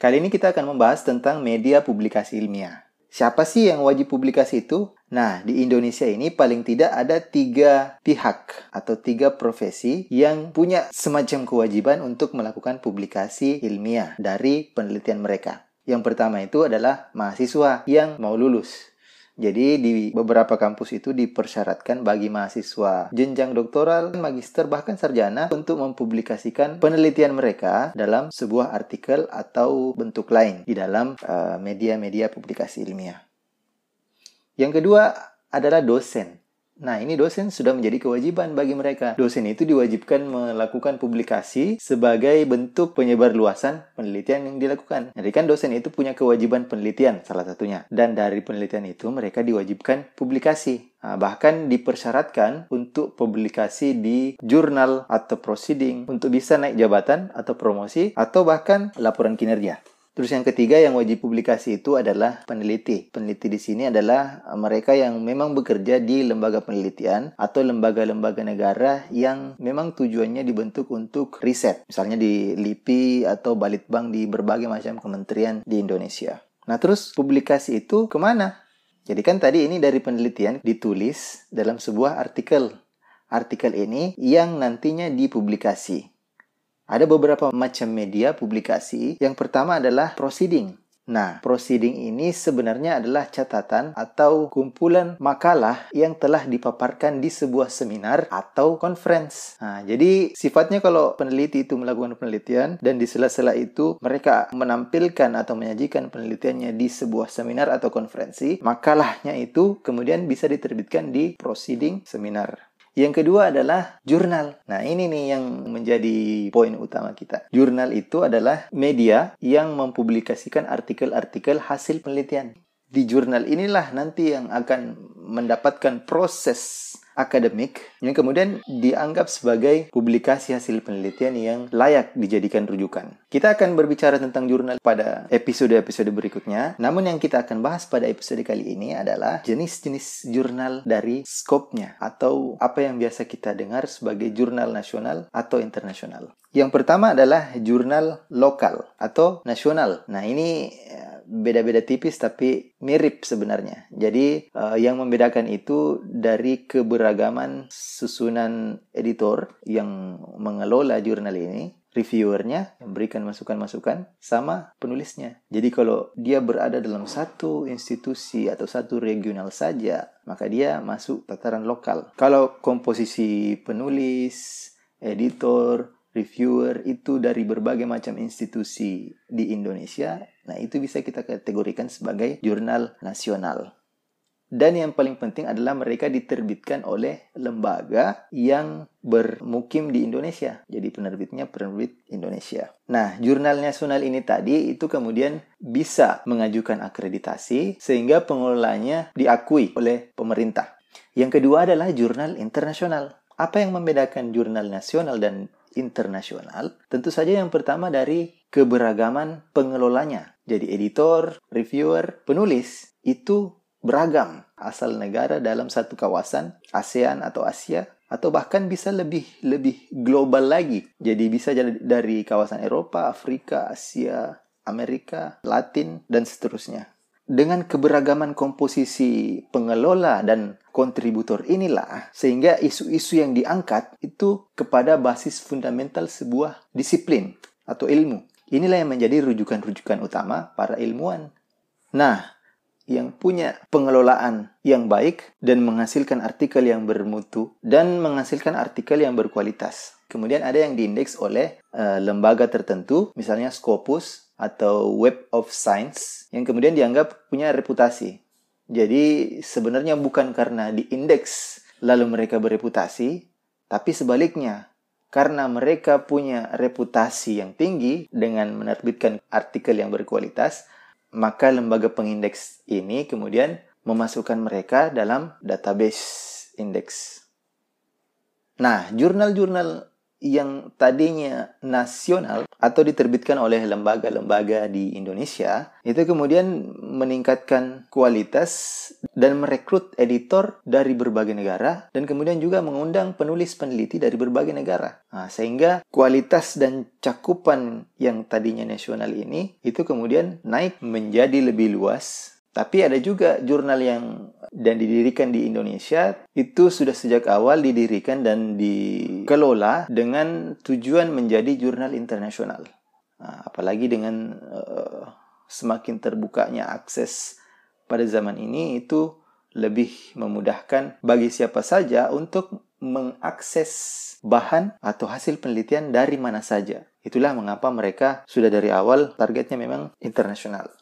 Kali ini kita akan membahas tentang media publikasi ilmiah. Siapa sih yang wajib publikasi itu? Nah, di Indonesia ini paling tidak ada tiga pihak atau tiga profesi yang punya semacam kewajiban untuk melakukan publikasi ilmiah dari penelitian mereka. Yang pertama itu adalah mahasiswa yang mau lulus. Jadi di beberapa kampus itu dipersyaratkan bagi mahasiswa jenjang doktoral, magister, bahkan sarjana untuk mempublikasikan penelitian mereka dalam sebuah artikel atau bentuk lain di dalam eh, media-media uh, publikasi ilmiah. Yang kedua adalah dosen. Nah, ini dosen sudah menjadi kewajiban bagi mereka. Dosen itu diwajibkan melakukan publikasi sebagai bentuk penyebar luasan penelitian yang dilakukan. Jadi kan dosen itu punya kewajiban penelitian salah satunya. Dan dari penelitian itu mereka diwajibkan publikasi. Nah, bahkan dipersyaratkan untuk publikasi di jurnal atau proceeding untuk bisa naik jabatan atau promosi atau bahkan laporan kinerja. Terus yang ketiga yang wajib publikasi itu adalah peneliti. Peneliti di sini adalah eh, mereka yang memang bekerja di lembaga penelitian atau lembaga-lembaga negara yang memang tujuannya dibentuk untuk riset. Misalnya di LIPI atau Balitbang di berbagai macam kementerian di Indonesia. Nah terus publikasi itu kemana? Jadi kan tadi ini dari penelitian ditulis dalam sebuah artikel. Artikel ini yang nantinya dipublikasi. Ada beberapa macam media publikasi. Yang pertama adalah proceeding. Nah, proceeding ini sebenarnya adalah catatan atau kumpulan makalah yang telah dipaparkan di sebuah seminar atau conference. Nah, jadi sifatnya kalau peneliti itu melakukan penelitian dan di sela-sela itu mereka menampilkan atau menyajikan penelitiannya di sebuah seminar atau konferensi, makalahnya itu kemudian bisa diterbitkan di proceeding seminar. Yang kedua adalah jurnal. Nah, ini nih yang menjadi poin utama kita. Jurnal itu adalah media yang mempublikasikan artikel-artikel hasil penelitian. Di jurnal inilah nanti yang akan mendapatkan proses akademik yang kemudian dianggap sebagai publikasi hasil penelitian yang layak dijadikan rujukan. Kita akan berbicara tentang jurnal pada episode-episode berikutnya, namun yang kita akan bahas pada episode kali ini adalah jenis-jenis jurnal dari skopnya atau apa yang biasa kita dengar sebagai jurnal nasional atau internasional. Yang pertama adalah jurnal lokal atau nasional. Nah, ini eh, beda-beda tipis tapi mirip sebenarnya. Jadi uh, yang membedakan itu dari keberagaman susunan editor yang mengelola jurnal ini, reviewernya memberikan masukan-masukan sama penulisnya. Jadi kalau dia berada dalam satu institusi atau satu regional saja, maka dia masuk tataran lokal. Kalau komposisi penulis, editor, reviewer itu dari berbagai macam institusi di Indonesia, nah itu bisa kita kategorikan sebagai jurnal nasional. Dan yang paling penting adalah mereka diterbitkan oleh lembaga yang bermukim di Indonesia. Jadi penerbitnya penerbit Indonesia. Nah, jurnal nasional ini tadi itu kemudian bisa mengajukan akreditasi sehingga pengelolanya diakui oleh pemerintah. Yang kedua adalah jurnal internasional. Apa yang membedakan jurnal nasional dan internasional? Tentu saja yang pertama dari keberagaman pengelolanya. Jadi editor, reviewer, penulis itu beragam asal negara dalam satu kawasan ASEAN atau Asia atau bahkan bisa lebih lebih global lagi. Jadi bisa dari kawasan Eropa, Afrika, Asia, Amerika, Latin dan seterusnya. Dengan keberagaman komposisi pengelola dan kontributor inilah sehingga isu-isu yang diangkat itu kepada basis fundamental sebuah disiplin atau ilmu. Inilah yang menjadi rujukan-rujukan utama para ilmuwan. Nah, yang punya pengelolaan yang baik dan menghasilkan artikel yang bermutu dan menghasilkan artikel yang berkualitas. Kemudian ada yang diindeks oleh uh, lembaga tertentu, misalnya Scopus atau Web of Science yang kemudian dianggap punya reputasi. Jadi sebenarnya bukan karena diindeks lalu mereka bereputasi, tapi sebaliknya karena mereka punya reputasi yang tinggi dengan menerbitkan artikel yang berkualitas, maka lembaga pengindeks ini kemudian memasukkan mereka dalam database indeks. Nah, jurnal-jurnal yang tadinya nasional atau diterbitkan oleh lembaga-lembaga di Indonesia itu kemudian meningkatkan kualitas dan merekrut editor dari berbagai negara dan kemudian juga mengundang penulis peneliti dari berbagai negara nah, sehingga kualitas dan cakupan yang tadinya nasional ini itu kemudian naik menjadi lebih luas tapi ada juga jurnal yang dan didirikan di Indonesia itu sudah sejak awal didirikan dan dikelola dengan tujuan menjadi jurnal internasional. Nah, apalagi dengan uh, semakin terbukanya akses pada zaman ini itu lebih memudahkan bagi siapa saja untuk mengakses bahan atau hasil penelitian dari mana saja. Itulah mengapa mereka sudah dari awal targetnya memang internasional.